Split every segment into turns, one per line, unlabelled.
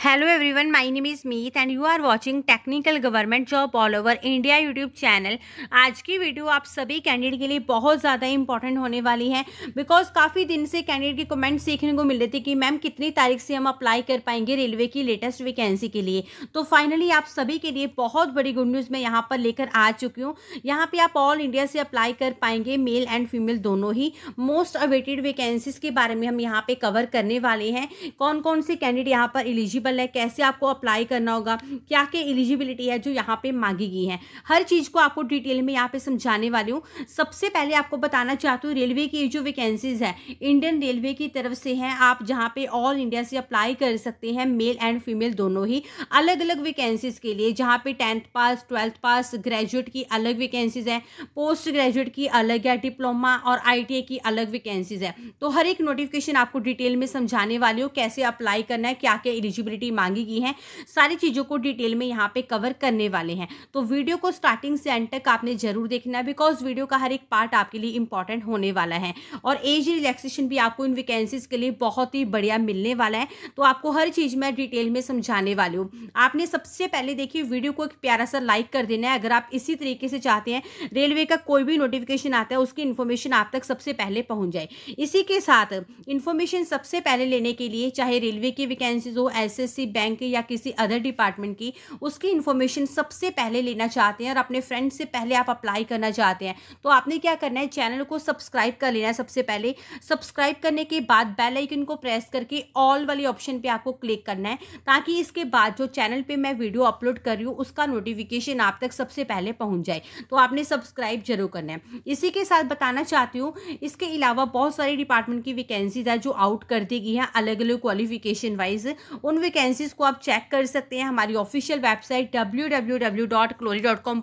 hello everyone my name is Meet and you are watching technical government job all over India YouTube channel आज की video आप सभी candidate के लिए बहुत ज़्यादा इंपॉर्टेंट होने वाली है बिकॉज काफ़ी दिन से कैंडिडेट के कमेंट्स देखने को मिल रहे थे कि मैम कितनी तारीख से हम अप्लाई कर पाएंगे रेलवे की लेटेस्ट वैकेंसी के लिए तो फाइनली आप सभी के लिए बहुत बड़ी गुड न्यूज़ मैं यहाँ पर लेकर आ चुकी हूँ यहाँ पर आप ऑल इंडिया से अप्लाई कर पाएंगे मेल एंड फीमेल दोनों ही मोस्ट अवेटेड वैकेंसीज के बारे में हम यहाँ पर कवर करने वाले हैं कौन कौन से कैंडिडेट यहाँ पर एलिजिबल एलिजिबल है कैसे आपको अप्लाई करना होगा क्या क्या एलिजिबिलिटी है जो यहाँ पे मांगी गई है हर चीज़ को आपको डिटेल में यहाँ पे समझाने वाली हूँ सबसे पहले आपको बताना चाहती हूँ रेलवे की जो वैकेंसीज़ है इंडियन रेलवे की तरफ से हैं आप जहाँ पे ऑल इंडिया से अप्लाई कर सकते हैं मेल एंड फीमेल दोनों ही अलग अलग वैकेंसीज़ के लिए जहाँ पे tenth pass twelfth pass graduate की अलग वैकेंसीज़ हैं पोस्ट ग्रेजुएट की अलग है डिप्लोमा और आई की अलग वैकेंसीज़ है तो हर एक नोटिफिकेशन आपको डिटेल में समझाने वाली हूँ कैसे अप्लाई करना है क्या क्या एलिजिबिलिटी रिस्पॉन्सिबिलिटी मांगी गई है सारी चीज़ों को डिटेल में यहाँ पे कवर करने वाले हैं तो वीडियो को स्टार्टिंग से एंड तक आपने जरूर देखना है बिकॉज वीडियो का हर एक पार्ट आपके लिए इंपॉर्टेंट होने वाला है और एज रिलैक्सेशन भी आपको इन वैकेंसीज के लिए बहुत ही बढ़िया मिलने वाला है तो आपको हर चीज़ मैं डिटेल में समझाने वाली हूँ आपने सबसे पहले देखिए वीडियो को एक प्यारा सा लाइक कर देना है अगर आप इसी तरीके से चाहते हैं रेलवे का कोई भी नोटिफिकेशन आता है उसकी इन्फॉर्मेशन आप तक सबसे पहले पहुँच जाए इसी के साथ इन्फॉर्मेशन सबसे पहले लेने के लिए चाहे रेलवे की वैकेंसीज हो एस एसएससी बैंक की या किसी अदर डिपार्टमेंट की उसकी इन्फॉर्मेशन सबसे पहले लेना चाहते हैं और अपने फ्रेंड से पहले आप अप्लाई करना चाहते हैं तो आपने क्या करना है चैनल को सब्सक्राइब कर लेना है सबसे पहले सब्सक्राइब करने के बाद बेल आइकन को प्रेस करके ऑल वाले ऑप्शन पर आपको क्लिक करना है ताकि इसके बाद जो चैनल पर मैं वीडियो अपलोड कर रही हूँ उसका नोटिफिकेशन आप तक सबसे पहले पहुँच जाए तो आपने सब्सक्राइब जरूर करना है इसी के साथ बताना चाहती हूँ इसके अलावा बहुत सारी डिपार्टमेंट की वैकेंसीज है जो आउट कर दी गई हैं अलग अलग क्वालिफिकेशन वाइज उन वैकेंसीज़ को आप चेक कर सकते हैं हमारी ऑफिशियल वेबसाइट डब्ल्यू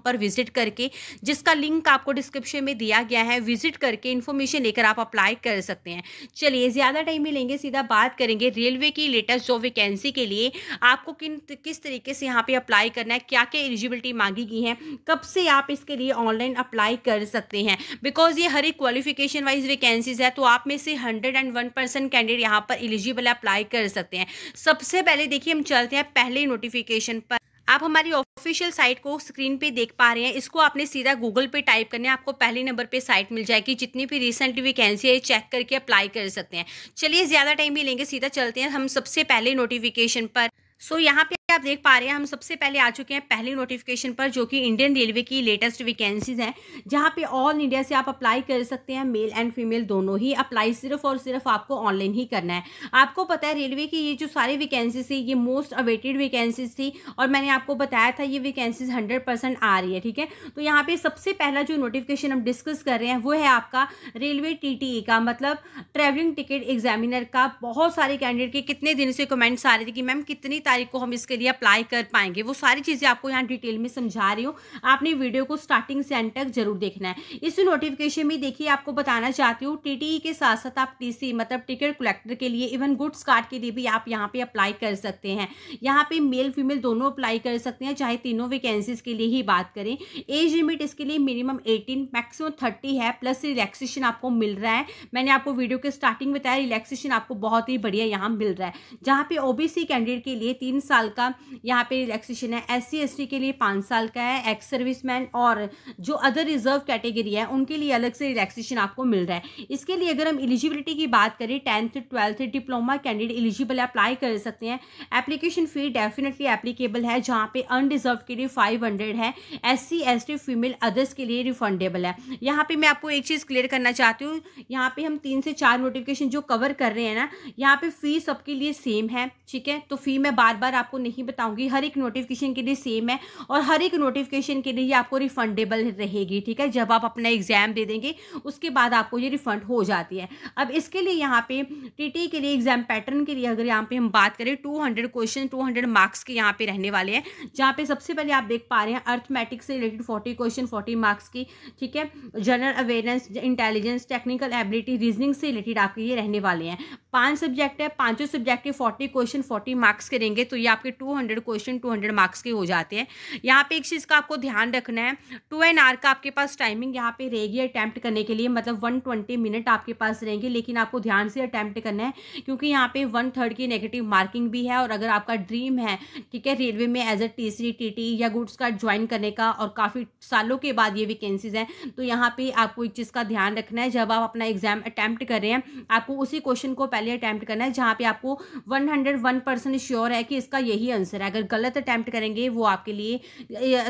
पर विजिट करके जिसका लिंक आपको डिस्क्रिप्शन में दिया गया है विजिट करके इन्फॉर्मेशन लेकर आप अप्लाई कर सकते हैं चलिए ज़्यादा टाइम में लेंगे सीधा बात करेंगे रेलवे की लेटेस्ट जॉब वैकेंसी के लिए आपको किन किस तरीके से यहाँ पर अप्लाई करना है क्या क्या एलिजिबिलिटी मांगी गई है कब से आप इसके लिए ऑनलाइन अप्लाई कर सकते हैं बिकॉज ये हर एक क्वालिफिकेशन वाइज वैकेंसीज है तो आप में से hundred and one percent candidate यहाँ पर एलिजिबल अप्लाई कर सकते हैं सबसे पहले पहले देखिए हम चलते हैं पहले नोटिफिकेशन पर आप हमारी ऑफिशियल साइट को स्क्रीन पे देख पा रहे हैं इसको आपने सीधा गूगल पे टाइप करने आपको पहले नंबर पे साइट मिल जाएगी जितनी भी रिसेंट वैकेंसी है चेक करके अप्लाई कर सकते हैं चलिए ज़्यादा टाइम भी लेंगे सीधा चलते हैं हम सबसे पहले नोटिफिकेशन पर सो यहाँ पे आप देख पा रहे हैं हम सबसे पहले आ चुके हैं पहली नोटिफिकेशन पर जो कि इंडियन रेलवे की लेटेस्ट वैकेंसीज हैं जहां पे ऑल इंडिया से आप अप्लाई कर सकते हैं मेल एंड फीमेल दोनों ही अप्लाई सिर्फ और सिर्फ आपको ऑनलाइन ही करना है आपको पता है रेलवे की ये जो सारी वैकेंसीज थी ये मोस्ट अवेटेड वैकेंसीज थी और मैंने आपको बताया था ये वैकेंसीज हंड्रेड आ रही है ठीक है तो यहाँ पर सबसे पहला जो नोटिफिकेशन हम डिस्कस कर रहे हैं वो है आपका रेलवे टी e का मतलब ट्रेवलिंग टिकट एग्जामिनर का बहुत सारे कैंडिडेट के कितने दिन से कमेंट्स आ रहे थे कि मैम कितनी तारीख को हम इसके लिए अप्लाई कर पाएंगे वो सारी चीज़ें आपको यहाँ डिटेल में समझा रही हूँ आपने वीडियो को स्टार्टिंग से एंड तक जरूर देखना है इस नोटिफिकेशन में देखिए आपको बताना चाहती हूँ टी e के साथ साथ आप टी मतलब टिकट कलेक्टर के लिए इवन गुड्स कार्ड के लिए भी आप यहाँ पे अप्लाई कर सकते हैं यहाँ पे मेल फीमेल दोनों अप्लाई कर सकते हैं चाहे तीनों वैकेंसीज के लिए ही बात करें एज लिमिट इसके लिए मिनिमम एटीन मैक्सिमम थर्टी है प्लस रिलैक्सेशन आपको मिल रहा है मैंने आपको वीडियो के स्टार्टिंग बताया रिलैक्सेशन आपको बहुत ही बढ़िया यहाँ मिल रहा है जहाँ पे ओबीसी कैंडिडेट के लिए तीन साल का का यहाँ पे रिलैक्सेशन है एस सी के लिए पाँच साल का है एक्स सर्विसमैन और जो अदर रिजर्व कैटेगरी है उनके लिए अलग से रिलैक्सेशन आपको मिल रहा है इसके लिए अगर हम एलिजिबिलिटी की बात करें tenth twelfth diploma candidate eligible apply कर सकते हैं एप्लीकेशन फ़ी डेफिनेटली एप्लीकेबल है जहाँ पे अनडिजर्व के लिए फाइव हंड्रेड है S C S T female others के लिए रिफंडेबल है यहाँ पे मैं आपको एक चीज़ क्लियर करना चाहती हूँ यहाँ पे हम तीन से चार नोटिफिकेशन जो कवर कर रहे हैं ना यहाँ पे फ़ी सबके लिए सेम है ठीक है तो फ़ी मैं बार बार आपको नहीं नहीं बताऊंगी हर एक नोटिफिकेशन के लिए सेम है और हर एक नोटिफिकेशन के लिए ये आपको रिफंडेबल रहेगी ठीक है जब आप अपना एग्ज़ाम दे देंगे उसके बाद आपको ये रिफंड हो जाती है अब इसके लिए यहाँ पे टी के लिए एग्ज़ाम पैटर्न के लिए अगर यहाँ पे हम बात करें टू क्वेश्चन टू मार्क्स के यहाँ पे रहने वाले हैं जहाँ पे सबसे पहले आप देख पा रहे हैं अर्थमेटिक्स से related forty question forty marks की ठीक है general awareness intelligence technical ability reasoning से रिलेटेड आपके ये रहने वाले हैं पांच सब्जेक्ट है पांचों सब्जेक्ट के फोर्टी क्वेश्चन फोर्टी मार्क्स करेंगे तो ये आपके two hundred question two hundred marks के हो जाते हैं यहाँ पे एक चीज़ का आपको ध्यान रखना है टू एन आर का आपके पास टाइमिंग यहाँ पे रहेगी अटैम्प्ट करने के लिए मतलब वन ट्वेंटी मिनट आपके पास रहेंगे लेकिन आपको ध्यान से अटैम्प्ट करना है क्योंकि यहाँ पे वन थर्ड की नेगेटिव मार्किंग भी है और अगर आपका ड्रीम है ठीक है रेलवे में as a T C T T या गुड्स का ज्वाइन करने का और काफ़ी सालों के बाद ये वैकेंसीज हैं तो यहाँ पे आपको एक चीज़ का ध्यान रखना है जब आप अपना एग्जाम अटैम्प्ट कर रहे हैं आपको उसी क्वेश्चन को पहले अटैम्प्ट करना है जहाँ पे आपको one hundred one percent sure है कि इसका यही ही आंसर है अगर गलत अटैम्प्ट करेंगे वो आपके लिए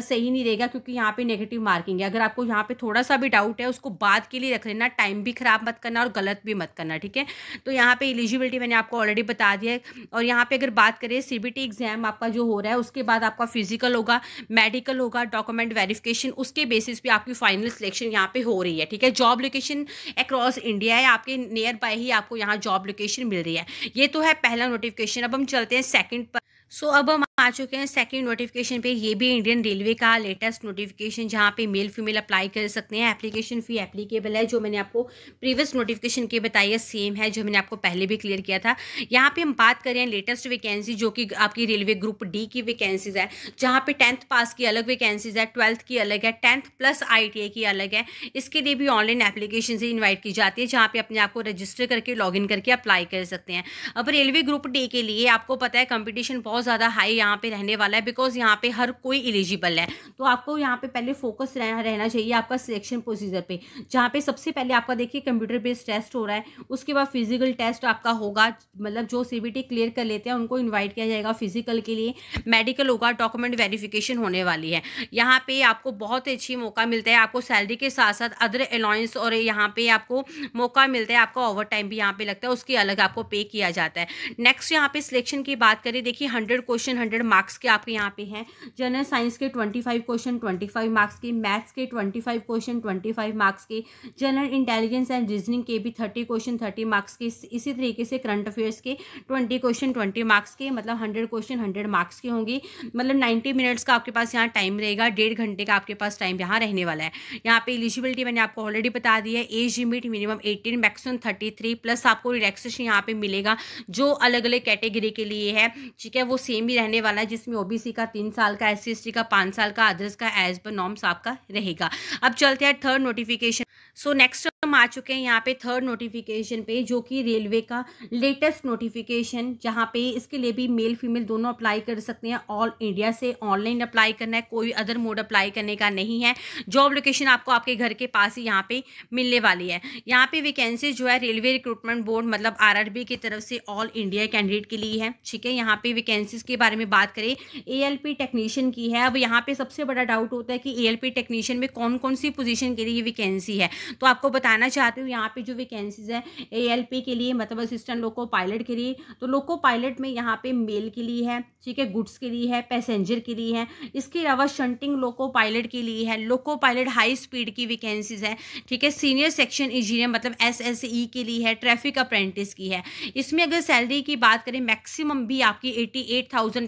सही नहीं रहेगा क्योंकि यहाँ पे नेगेटिव मार्किंग है अगर आपको यहाँ पे थोड़ा सा भी डाउट है उसको बाद के लिए रख लेना टाइम भी ख़राब मत करना और गलत भी मत करना ठीक है तो यहाँ पे एलिजिबिलिटी मैंने आपको ऑलरेडी बता दिया है और यहाँ पे अगर बात करें सी एग्ज़ाम आपका जो हो रहा है उसके बाद आपका फिजिकल होगा मेडिकल होगा डॉक्यूमेंट वेरिफिकेशन उसके बेसिस पर आपकी फाइनल सिलेक्शन यहाँ पे हो रही है ठीक है जॉब लोकेशन अक्रॉस इंडिया है आपके नियर बाय ही आपको यहाँ जॉब लोकेशन मिल रही है ये तो है पहला नोटिफिकेशन अब हम चलते हैं सेकंड पर सो अब हम आ चुके हैं सेकंड नोटिफिकेशन पे ये भी इंडियन रेलवे का लेटेस्ट नोटिफिकेशन जहाँ पे मेल फीमेल अप्लाई कर सकते हैं एप्लीकेशन फ़ी एप्लीकेबल है जो मैंने आपको प्रीवियस नोटिफिकेशन के बताई है सेम है जो मैंने आपको पहले भी क्लियर किया था यहाँ पे हम बात करें लेटेस्ट वैकेंसी जो कि आपकी रेलवे ग्रुप डी की वैकेंसीज है जहाँ पर टेंथ पास की अलग वैकेंसीज है ट्वेल्थ की अलग है टेंथ प्लस आई की अलग है इसके लिए भी ऑनलाइन एप्लीकेशन से इन्वाइट की जाती है जहाँ पर अपने आपको रजिस्टर करके लॉग करके अप्लाई कर सकते हैं अब रेलवे ग्रुप डी के लिए आपको पता है कॉम्पिटिशन बहुत ज़्यादा हाई यहाँ यहाँ पे रहने वाला है बिकॉज यहाँ पे हर कोई एलिजिबल है तो आपको यहाँ पे पहले फोकस रहना रहना चाहिए आपका सिलेक्शन प्रोसीजर पे जहाँ पे सबसे पहले आपका देखिए कंप्यूटर बेस्ड टेस्ट हो रहा है उसके बाद फिजिकल टेस्ट आपका होगा मतलब जो सी क्लियर कर लेते हैं उनको इन्वाइट किया जाएगा फिजिकल के लिए मेडिकल होगा डॉक्यूमेंट वेरिफिकेशन होने वाली है यहाँ पे आपको बहुत अच्छी मौका मिलता है आपको सैलरी के साथ साथ अदर अलाउंस और यहाँ पे आपको मौका मिलता है आपका ओवर टाइम भी यहाँ पे लगता है उसकी अलग आपको पे किया जाता है नेक्स्ट यहाँ पे सिलेक्शन की बात करें देखिए hundred question hundred hundred marks के आपके यहाँ पे हैं जनरल साइंस के twenty five question twenty five marks के मैथ्स के twenty five question twenty five marks के जनरल इंटेलिजेंस एंड रीजनिंग के भी थर्टी क्वेश्चन थर्टी मार्क्स के इसी तरीके से करंट अफेयर्स के ट्वेंटी क्वेश्चन ट्वेंटी मार्क्स के मतलब हंड्रेड क्वेश्चन हंड्रेड मार्क्स के होंगे मतलब नाइन्टी मिनट्स का आपके पास यहाँ टाइम रहेगा डेढ़ घंटे का आपके पास टाइम यहाँ रहने वाला है यहाँ पे एलिजिबिलिटी मैंने आपको ऑलरेडी बता दी है age limit minimum eighteen maximum thirty three plus आपको रिलैक्सेशन यहाँ पे मिलेगा जो अलग अलग कैटेगरी के लिए है ठीक है वो सेम ही रहने वाला वाला है जिसमें ओबीसी का तीन साल का एस सी का पांच साल का अदर्स का एज पर नॉर्म्स आपका रहेगा अब चलते हैं थर्ड नोटिफिकेशन सो नेक्स्ट हम आ चुके हैं यहाँ पे थर्ड नोटिफिकेशन पे जो कि रेलवे का लेटेस्ट नोटिफिकेशन जहाँ पे इसके लिए भी मेल फीमेल दोनों अप्लाई कर सकते हैं ऑल इंडिया से ऑनलाइन अप्लाई करना है कोई अदर मोड अप्लाई करने का नहीं है जॉब लोकेशन आपको आपके घर के पास ही यहाँ पे मिलने वाली है यहाँ पे वैकेंसी जो है रेलवे रिक्रूटमेंट बोर्ड मतलब आर की तरफ से ऑल इंडिया कैंडिडेट के लिए है ठीक है यहाँ पे वैकेंसीज के बारे में बात करें ए टेक्नीशियन की है अब यहाँ पे सबसे बड़ा डाउट होता है कि ए टेक्नीशियन में कौन कौन सी पोजिशन के लिए वैकेंसी है तो आपको बता बताना चाहती हूँ यहाँ पे जो वैकेंसीज़ एल एएलपी के लिए मतलब असिस्टेंट लोको पायलट के लिए तो लोको पायलट में यहाँ पे मेल के लिए है ठीक है गुड्स के लिए है पैसेंजर के लिए है इसके अलावा शंटिंग लोको पायलट के लिए है लोको पायलट हाई स्पीड की वैकेंसीज़ है ठीक है सीनियर सेक्शन इंजीनियर मतलब एस एस ई के लिए है ट्रैफिक अप्रेंटिस की है इसमें अगर सैलरी की बात करें मैक्सिमम भी आपकी एटी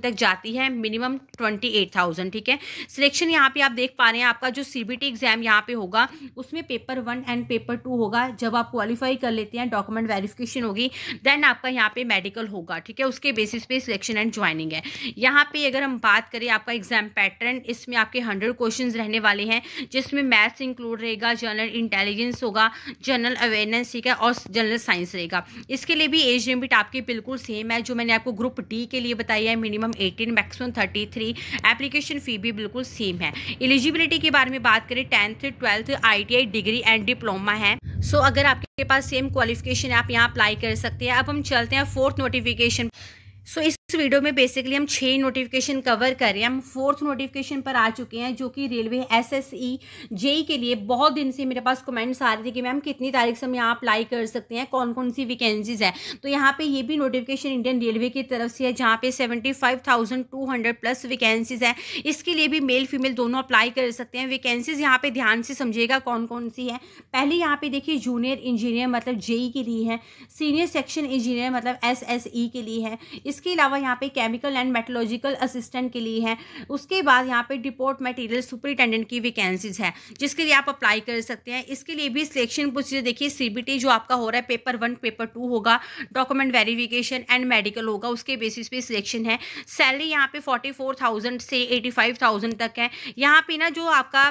तक जाती है मिनिमम ट्वेंटी ठीक है सिलेक्शन यहाँ पे आप देख पा रहे हैं आपका जो सी एग्ज़ाम यहाँ पे होगा उसमें paper one and paper paper two होगा जब आप क्वालिफाई कर लेते हैं डॉक्यूमेंट वेरिफिकेशन होगी देन आपका यहाँ पे मेडिकल होगा ठीक है उसके बेसिस पे सिलेक्शन एंड ज्वाइनिंग है यहाँ पे अगर हम बात करें आपका एग्जाम पैटर्न इसमें आपके हंड्रेड क्वेश्चन रहने वाले हैं जिसमें मैथ्स इंक्लूड रहेगा जनरल इंटेलिजेंस होगा जनरल अवेयरनेस ठीक है और जनरल साइंस रहेगा इसके लिए भी एज लिमिट आपकी बिल्कुल सेम है जो मैंने आपको ग्रुप डी के लिए बताई है minimum eighteen maximum thirty three application fee भी बिल्कुल सेम है एलिजिबिलिटी के बारे में बात करें tenth twelfth I degree and diploma so so, अगर आपके पास सेम क्वालिफिकेशन है आप यहाँ अप्लाई कर सकते हैं अब हम चलते हैं फोर्थ नोटिफिकेशन सो so, इस वीडियो में बेसिकली हम छह नोटिफिकेशन कवर कर रहे हैं हम फोर्थ नोटिफिकेशन पर आ चुके हैं जो कि railway S S E JE के लिए बहुत दिन से मेरे पास कमेंट्स आ रहे थे कि मैम कितनी तारीख से हम यहाँ अप्लाई कर सकते हैं कौन कौन सी वैकेंसीज है तो यहाँ पे ये भी नोटिफिकेशन इंडियन रेलवे की तरफ से है जहाँ पे seventy five thousand two hundred plus vacancies है इसके लिए भी मेल फीमेल दोनों अप्लाई कर सकते हैं वैकेंसीज यहाँ पे ध्यान से समझिएगा कौन कौन सी है पहले यहाँ पे देखिए जूनियर इंजीनियर मतलब जेई के लिए है सीनियर सेक्शन इंजीनियर मतलब एस एस ई के लिए है इस इसके अलावा यहाँ पे केमिकल एंड मेटोलॉजिकल असिस्टेंट के लिए है उसके बाद यहाँ पे डिपोर्ट मटेरियल सुपरिटेंडेंट की वैकेंसीज है जिसके लिए आप अप्लाई कर सकते हैं इसके लिए भी सिलेक्शन प्रोसीजर देखिए सीबीटी जो आपका हो रहा है पेपर वन पेपर टू होगा डॉक्यूमेंट वेरिफिकेशन एंड मेडिकल होगा उसके बेसिस पे सिलेक्शन है सैलरी यहाँ पे फोर्टी फोर थाउजेंड से एटी फाइव थाउजेंड तक है यहाँ पे ना जो आपका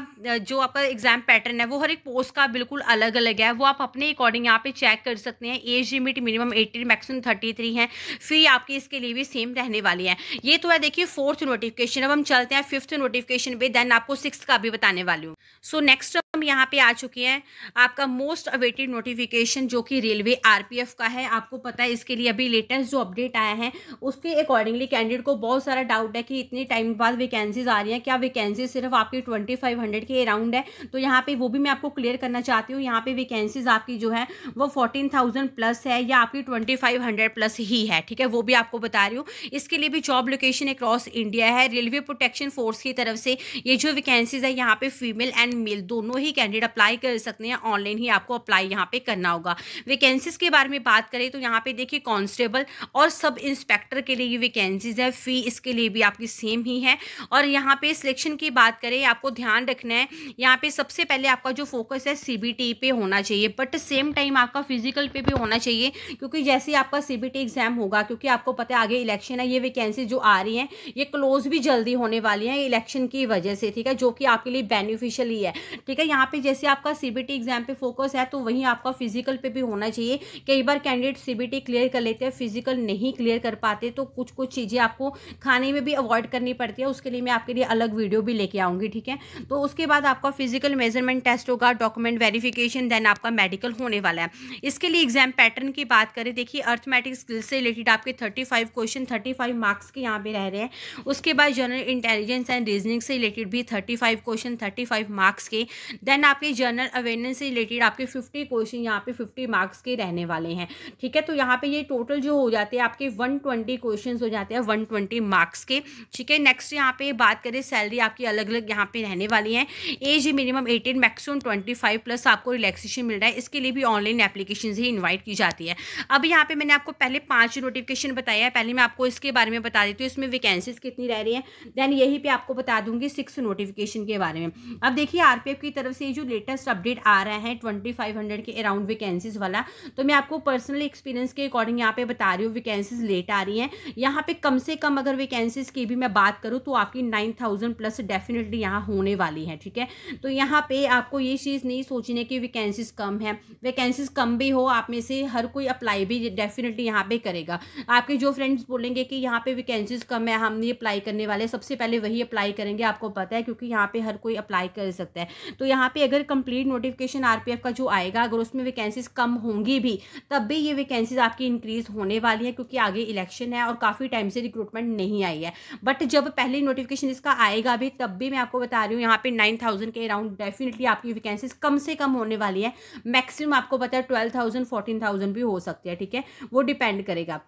जो आपका एग्जाम पैटर्न है वो हर एक पोस्ट का बिल्कुल अलग अलग है वो आप अपने अकॉर्डिंग यहाँ पे चेक कर सकते हैं age limit minimum eighteen maximum thirty three है फी आपकी इस के लिए भी सेम रहने वाली है ये तो है देखिए फोर्थ नोटिफिकेशन अब हम चलते हैं फिफ्थ नोटिफिकेशन पे देन आपको सिक्स का भी बताने वाली हूँ सो नेक्स्ट हम यहाँ पे आ चुके हैं आपका मोस्ट अवेटेड नोटिफिकेशन जो कि रेलवे आरपीएफ का है आपको पता है इसके लिए अभी लेटेस्ट जो अपडेट आया है उसके अकॉर्डिंगली कैंडिडेट को बहुत सारा डाउट है कि इतने टाइम बाद वैकेंसीज आ रही हैं क्या वैकेंसी सिर्फ आपकी ट्वेंटी फाइव हंड्रेड के अराउंड है तो यहाँ पे वो भी मैं आपको क्लियर करना चाहती हूँ यहाँ पे वैकेंसीज आपकी जो है वो फोर्टीन प्लस है या आपकी ट्वेंटी प्लस ही है ठीक है वो भी आपको बता रही हूँ इसके लिए भी जॉब लोकेशन अक्रॉस इंडिया है रेलवे प्रोटेक्शन फोर्स की तरफ से ये जो वैकेंसीज है यहाँ पे फीमेल एंड मेल दोनों ही कैंडिडेट अप्लाई कर सकते हैं ऑनलाइन ही आपको अप्लाई यहाँ पे करना होगा वैकेंसीज के बारे में बात करें तो यहाँ पे देखिए कॉन्स्टेबल और सब इंस्पेक्टर के लिए ये वैकेंसीज है फ़ी इसके लिए भी आपकी सेम ही है और यहाँ पे सिलेक्शन की बात करें आपको ध्यान रखना है यहाँ पे सबसे पहले आपका जो फोकस है सी पे होना चाहिए बट सेम टाइम आपका फिजिकल पे भी होना चाहिए क्योंकि जैसे आपका सी एग्ज़ाम होगा क्योंकि आपको पता बात है आगे इलेक्शन है ये वैकेंसी जो आ रही हैं ये क्लोज भी जल्दी होने वाली हैं इलेक्शन की वजह से ठीक है जो कि आपके लिए बेनिफिशियल ही है ठीक है यहाँ पे जैसे आपका सीबीटी एग्जाम पे फोकस है तो वहीं आपका फिजिकल पे भी होना चाहिए कई बार कैंडिडेट सीबीटी क्लियर कर लेते हैं फिजिकल नहीं क्लियर कर पाते तो कुछ कुछ चीज़ें आपको खाने में भी अवॉइड करनी पड़ती है उसके लिए मैं आपके लिए अलग वीडियो भी लेके आऊँगी ठीक है तो उसके बाद आपका फिजिकल मेजरमेंट टेस्ट होगा डॉक्यूमेंट वेरीफिकेशन देन आपका मेडिकल होने वाला है इसके लिए एग्जाम पैटर्न की बात करें देखिए अर्थमेटिक स्किल्स से रिलेटेड आपके thirty five question thirty five marks के यहाँ पे रह रहे हैं उसके बाद जनरल इंटेलिजेंस एंड रीजनिंग से रिलेटेड भी thirty five question thirty five marks के देन आपके जनरल अवेयरनेस से रिलेटेड आपके फिफ्टी क्वेश्चन यहाँ पे फिफ्टी मार्क्स के रहने वाले हैं ठीक है तो यहाँ पे ये टोटल जो हो जाते हैं आपके वन ट्वेंटी क्वेश्चन हो जाते हैं वन ट्वेंटी मार्क्स के ठीक है नेक्स्ट यहाँ पे बात करें सैलरी आपकी अलग अलग यहाँ पे रहने वाली है age minimum eighteen maximum twenty five plus आपको रिलैक्सेशन मिल रहा है इसके लिए भी ऑनलाइन एप्लीकेशन ही इन्वाइट की जाती है अब यहाँ पे मैंने आपको पहले पांच नोटिफिकेशन बताया है पहले मैं आपको इसके बारे में बता देती हूँ इसमें वैकेंसीज कितनी रह रही हैं देन यही पे आपको बता दूंगी सिक्स नोटिफिकेशन के बारे में अब देखिए आरपीएफ की तरफ से जो लेटेस्ट अपडेट आ रहा है ट्वेंटी के अराउंड वैकेंसीज वाला तो मैं आपको पर्सनल एक्सपीरियंस के अकॉर्डिंग यहाँ पे बता रही हूँ वैकेंसीज लेट आ रही हैं यहाँ पे कम से कम अगर वैकेंसीज की भी मैं बात करूँ तो आपकी नाइन प्लस डेफिनेटली यहाँ होने वाली है ठीक है तो यहाँ पे आपको ये चीज़ नहीं सोचने की वैकेंसीज कम है वैकेंसीज कम भी हो आप में से हर कोई अप्लाई भी डेफिनेटली यहाँ पे करेगा आपके जो फ्रेंड्स बोलेंगे कि यहाँ पे वैकेंसीज कम है हम नहीं अप्लाई करने वाले सबसे पहले वही अप्लाई करेंगे आपको पता है क्योंकि यहाँ पे हर कोई अप्लाई कर सकता है तो यहाँ पे अगर कंप्लीट नोटिफिकेशन आरपीएफ का जो आएगा अगर उसमें वैकेंसीज कम होंगी भी तब भी ये वैकेंसीज आपकी इंक्रीज होने वाली है क्योंकि आगे इलेक्शन है और काफ़ी टाइम से रिक्रूटमेंट नहीं आई है बट जब पहले नोटिफिकेशन इसका आएगा भी तब भी मैं आपको बता रही हूँ यहाँ पे नाइन थाउजेंड के अराउंड डेफिनेटली आपकी वैकेंसीज कम से कम होने वाली है मैक्सिमम आपको पता है ट्वेल्व थाउजेंड फोर्टीन थाउजेंड भी हो सकती है ठीक है वो डिपेंड करेगा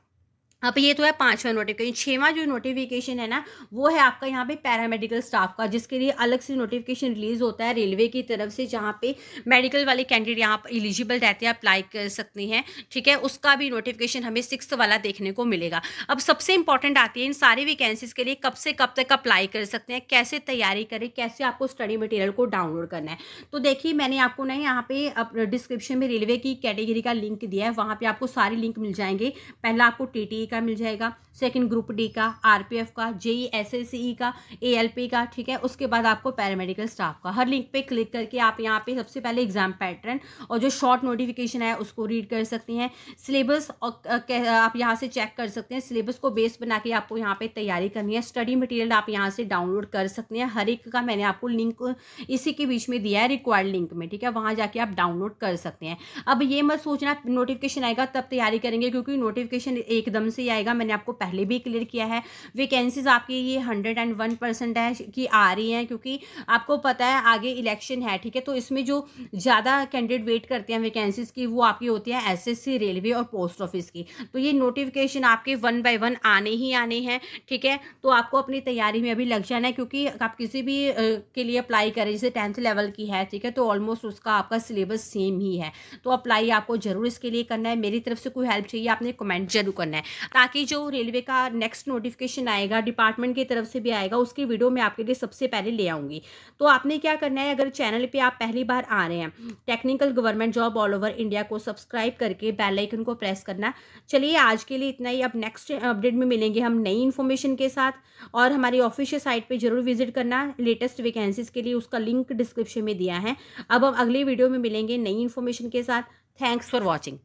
अब ये तो है पांचवा नोटिफिकेशन छेवा जो नोटिफिकेशन है ना वो है आपका यहाँ पे पैरामेडिकल स्टाफ का जिसके लिए अलग से नोटिफिकेशन रिलीज होता है रेलवे की तरफ से जहाँ पे मेडिकल वाले कैंडिडेट यहाँ पर एलिजिबल रहते हैं अप्लाई कर सकते हैं ठीक है उसका भी नोटिफिकेशन हमें सिक्स वाला देखने को मिलेगा अब सबसे इंपॉर्टेंट आती है इन सारी वैकेंसीज के लिए कब से कब तक अप्लाई कर सकते हैं कैसे तैयारी करें कैसे आपको स्टडी मटेरियल को डाउनलोड करना है तो देखिए मैंने आपको ना यहाँ पे डिस्क्रिप्शन में रेलवे की कैटेगरी का लिंक दिया है वहाँ पर आपको सारे लिंक मिल जाएंगे पहला आपको टी का मिल जाएगा सेकंड ग्रुप डी का आरपीएफ का JE SSE e e e का एएलपी का ठीक है उसके बाद आपको पैरामेडिकल स्टाफ का हर लिंक पे क्लिक करके आप यहाँ पे सबसे पहले एग्जाम पैटर्न और जो शॉर्ट नोटिफिकेशन है उसको रीड कर सकते हैं सिलेबस आप यहाँ से चेक कर सकते हैं सिलेबस को बेस बना के आपको यहाँ पे तैयारी करनी है स्टडी मटेरियल आप यहाँ से डाउनलोड कर सकते हैं हर एक का मैंने आपको लिंक इसी के बीच में दिया है रिक्वायर्ड लिंक में ठीक है वहाँ जाके आप डाउनलोड कर सकते हैं अब ये मत सोचना नोटिफिकेशन आएगा तब तैयारी करेंगे क्योंकि नोटिफिकेशन एकदम से से ही आएगा मैंने आपको पहले भी क्लियर किया है वैकेंसीज आपकी ये हंड्रेड एंड वन परसेंट है कि आ रही हैं क्योंकि आपको पता है आगे इलेक्शन है ठीक है तो इसमें जो ज़्यादा कैंडिडेट वेट करते हैं वैकेंसीज की वो आपकी होती है एस रेलवे और पोस्ट ऑफिस की तो ये नोटिफिकेशन आपके वन बाई वन आने ही आने हैं ठीक है तो आपको अपनी तैयारी में अभी लग जाना है क्योंकि आप किसी भी के लिए अप्लाई करें जैसे टेंथ लेवल की है ठीक है तो ऑलमोस्ट उसका आपका सिलेबस सेम ही है तो अप्लाई आपको जरूर इसके लिए करना है मेरी तरफ से कोई हेल्प चाहिए आपने कमेंट जरूर करना है ताकि जो रेलवे का नेक्स्ट नोटिफिकेशन आएगा डिपार्टमेंट की तरफ से भी आएगा उसकी वीडियो मैं आपके लिए सबसे पहले ले आऊँगी तो आपने क्या करना है अगर चैनल पर आप पहली बार आ रहे हैं technical government job all over India को सब्सक्राइब करके बेलाइकन को प्रेस करना चलिए आज के लिए इतना ही अब नेक्स्ट अपडेट में मिलेंगे हम नई इन्फॉर्मेशन के साथ और हमारी ऑफिशियल साइट पर जरूर विजिट करना लेटेस्ट वैकेंसीज के लिए उसका लिंक डिस्क्रिप्शन में दिया है अब हम अगले वीडियो में मिलेंगे नई इन्फॉर्मेशन के साथ थैंक्स फॉर वॉचिंग